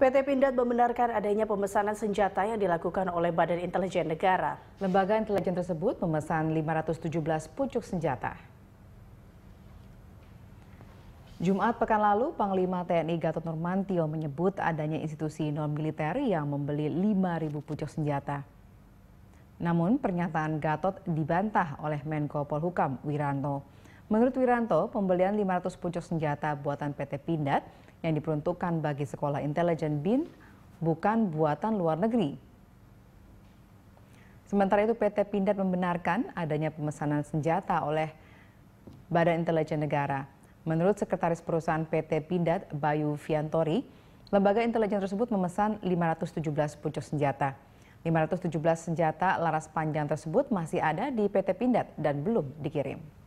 PT Pindad membenarkan adanya pemesanan senjata yang dilakukan oleh Badan Intelijen Negara. Lembaga intelijen tersebut memesan 517 pucuk senjata. Jumat pekan lalu, Panglima TNI Gatot Nurmantio menyebut adanya institusi non-militer yang membeli 5.000 pucuk senjata. Namun pernyataan Gatot dibantah oleh Menko Polhukam Wiranto. Menurut Wiranto, pembelian 500 pucuk senjata buatan PT Pindad yang diperuntukkan bagi sekolah intelijen BIN bukan buatan luar negeri. Sementara itu PT Pindad membenarkan adanya pemesanan senjata oleh Badan Intelijen Negara. Menurut Sekretaris Perusahaan PT Pindad Bayu Fiantori, lembaga intelijen tersebut memesan 517 pucuk senjata. 517 senjata laras panjang tersebut masih ada di PT Pindad dan belum dikirim.